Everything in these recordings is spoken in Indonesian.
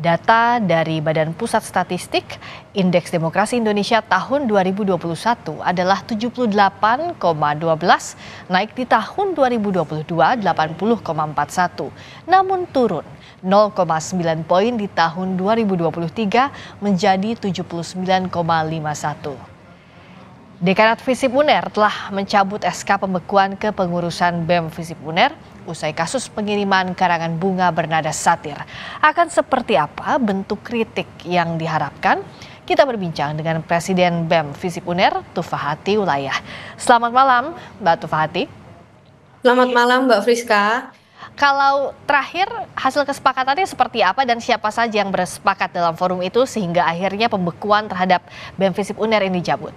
Data dari Badan Pusat Statistik, Indeks Demokrasi Indonesia tahun 2021 adalah 78,12, naik di tahun 2022 80,41, namun turun 0,9 poin di tahun 2023 menjadi 79,51. Dekanat Fisip Uner telah mencabut SK pembekuan pengurusan BEM Fisip Uner usai kasus pengiriman karangan bunga bernada satir. Akan seperti apa bentuk kritik yang diharapkan? Kita berbincang dengan Presiden BEM Visip Uner, Tufahati Ulayah. Selamat malam, Mbak Tufahati. Selamat malam, Mbak Friska. Kalau terakhir hasil kesepakatannya seperti apa dan siapa saja yang bersepakat dalam forum itu sehingga akhirnya pembekuan terhadap BEM Visip Uner ini dicabut?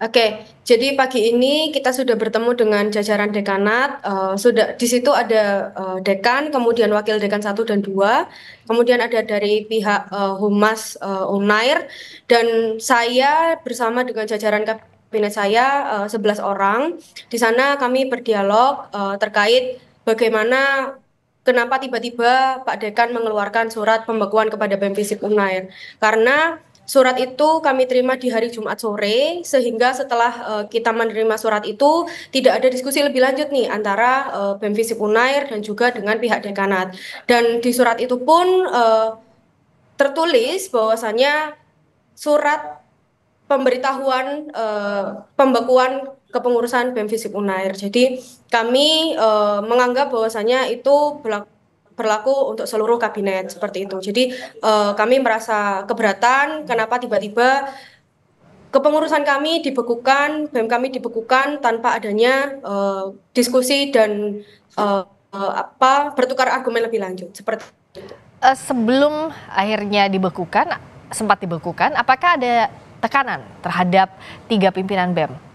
Oke, jadi pagi ini kita sudah bertemu dengan jajaran dekanat. Uh, sudah di situ ada uh, dekan, kemudian wakil dekan satu dan dua, kemudian ada dari pihak uh, Humas uh, Unair dan saya bersama dengan jajaran kabinet saya uh, 11 orang. Di sana kami berdialog uh, terkait bagaimana kenapa tiba-tiba Pak Dekan mengeluarkan surat pembekuan kepada BEM Unair. Karena Surat itu kami terima di hari Jumat sore, sehingga setelah uh, kita menerima surat itu tidak ada diskusi lebih lanjut nih antara uh, eh, BEMFISIP Unair dan juga dengan pihak dekanat. Dan di surat itu pun uh, tertulis bahwasannya surat pemberitahuan uh, pembekuan kepengurusan BEMFISIP Unair. Jadi kami uh, menganggap bahwasannya itu berlaku berlaku untuk seluruh kabinet seperti itu. Jadi uh, kami merasa keberatan kenapa tiba-tiba kepengurusan kami dibekukan, BEM kami dibekukan tanpa adanya uh, diskusi dan uh, uh, apa bertukar argumen lebih lanjut seperti itu. Uh, sebelum akhirnya dibekukan, sempat dibekukan, apakah ada tekanan terhadap tiga pimpinan BEM?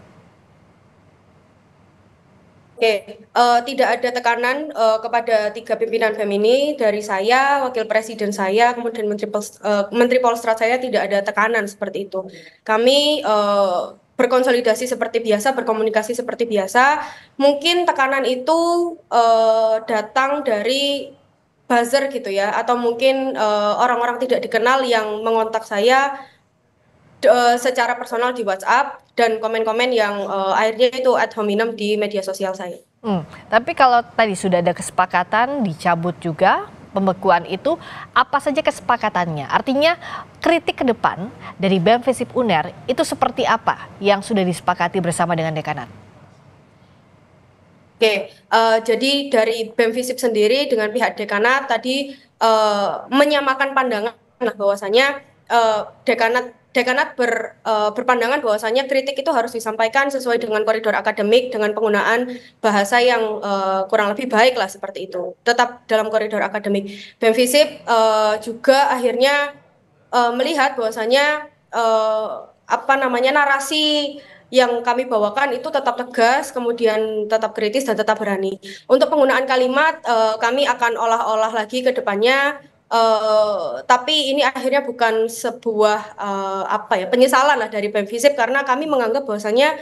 Oke, uh, tidak ada tekanan uh, kepada tiga pimpinan Femini dari saya, wakil presiden saya, kemudian menteri Pol, uh, eh, menteri Polstrat saya tidak ada tekanan seperti itu. Kami uh, berkonsolidasi seperti biasa, berkomunikasi seperti biasa. Mungkin tekanan itu uh, datang dari buzzer gitu ya, atau mungkin orang-orang uh, orang -orang tidak dikenal yang mengontak saya Eh, secara personal di WhatsApp dan komen-komen yang uh, akhirnya itu ad hominem di media sosial saya. Hmm, tapi kalau tadi sudah ada kesepakatan dicabut juga pembekuan itu apa saja kesepakatannya? Artinya kritik ke depan dari BEM FISIP UNER itu seperti apa yang sudah disepakati bersama dengan dekanat? Oke, uh, jadi dari BEM FISIP sendiri dengan pihak dekanat tadi uh, menyamakan pandangan nah bahwasanya uh, dekanat dekanat ber, uh, berpandangan bahwasanya kritik itu harus disampaikan sesuai dengan koridor akademik dengan penggunaan bahasa yang uh, kurang lebih baik lah seperti itu. Tetap dalam koridor akademik. BEMFISIP uh, eh, juga akhirnya uh, melihat bahwasanya uh, apa namanya narasi yang kami bawakan itu tetap tegas, kemudian tetap kritis dan tetap berani. Untuk penggunaan kalimat, kami akan olah-olah lagi ke depannya Eh, tapi ini akhirnya bukan sebuah uh, apa ya penyesalan lah dari Pemvisip karena kami menganggap bahwasanya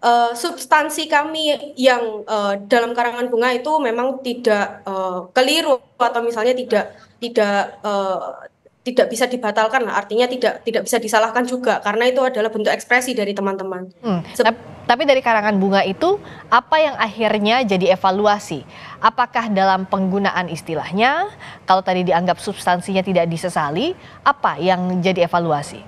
uh, substansi kami yang uh, dalam karangan bunga itu memang tidak uh, keliru atau misalnya tidak tidak uh, tidak bisa dibatalkan lah artinya tidak tidak bisa disalahkan juga karena itu adalah bentuk ekspresi dari teman-teman. Hmm. tapi dari karangan bunga itu apa yang akhirnya jadi evaluasi? Apakah dalam penggunaan istilahnya kalau tadi dianggap substansinya tidak disesali, apa yang jadi evaluasi?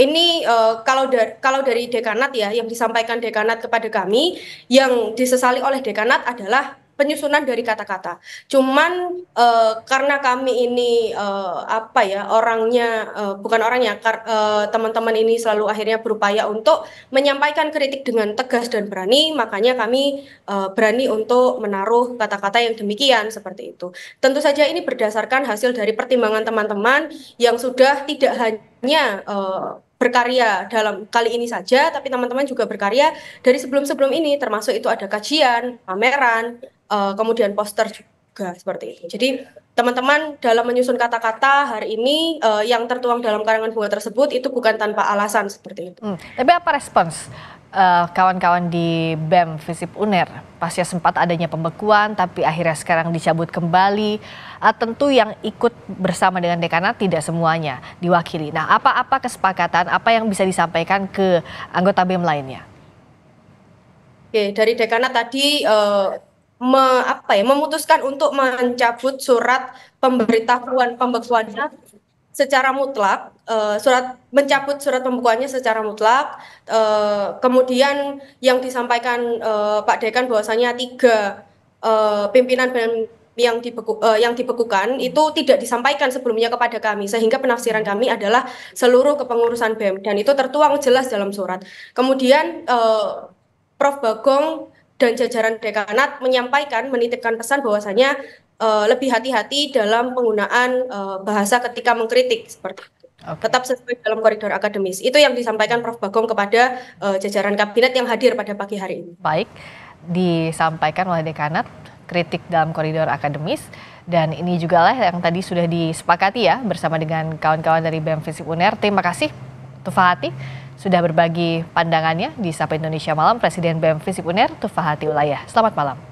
Ini uh, kalau dari kalau dari dekanat ya yang disampaikan dekanat kepada kami yang disesali oleh dekanat adalah penyusunan dari kata-kata. Cuman uh, karena kami ini uh, apa ya orangnya uh, bukan orangnya teman-teman ini selalu akhirnya berupaya untuk menyampaikan kritik dengan tegas dan berani, makanya kami uh, berani untuk menaruh kata-kata yang demikian seperti itu. Tentu saja ini berdasarkan hasil dari pertimbangan teman-teman yang sudah tidak hanya uh, berkarya dalam kali ini saja, tapi teman-teman juga berkarya dari sebelum-sebelum ini, termasuk itu ada kajian, pameran, uh, kemudian poster juga seperti itu. Jadi teman-teman dalam menyusun kata-kata hari ini uh, yang tertuang dalam karangan bunga tersebut itu bukan tanpa alasan seperti itu. Hmm. Tapi apa respons Eh, kawan-kawan uh, di BEM Visip Uner. Pasti sempat adanya pembekuan, tapi akhirnya sekarang dicabut kembali. Uh, tentu yang ikut bersama dengan dekanat tidak semuanya diwakili. Nah, apa-apa kesepakatan, apa yang bisa disampaikan ke anggota BEM lainnya? Oke, dari dekanat tadi uh, me, apa ya, memutuskan untuk mencabut surat pemberitahuan pembekuannya secara mutlak uh, surat mencabut surat pembukuannya secara mutlak uh, kemudian yang disampaikan uh, Pak Dekan bahwasanya tiga uh, pimpinan yang dibeku, uh, yang dibekukan itu tidak disampaikan sebelumnya kepada kami sehingga penafsiran kami adalah seluruh kepengurusan BEM dan itu tertuang jelas dalam surat. Kemudian uh, Prof Bagong dan jajaran dekanat menyampaikan menitipkan pesan bahwasanya uh, lebih hati-hati dalam penggunaan uh, bahasa ketika mengkritik seperti itu. Okay. Tetap sesuai dalam koridor akademis. Itu yang disampaikan Prof. Bagong kepada uh, jajaran kabinet yang hadir pada pagi hari ini. Baik, disampaikan oleh dekanat kritik dalam koridor akademis dan ini juga lah yang tadi sudah disepakati ya bersama dengan kawan-kawan dari BEM Fisip UNER. Terima kasih Tufahati sudah berbagi pandangannya di Sapa Indonesia Malam Presiden BEM Fisip UNER Tufahati Ulayah. Selamat malam.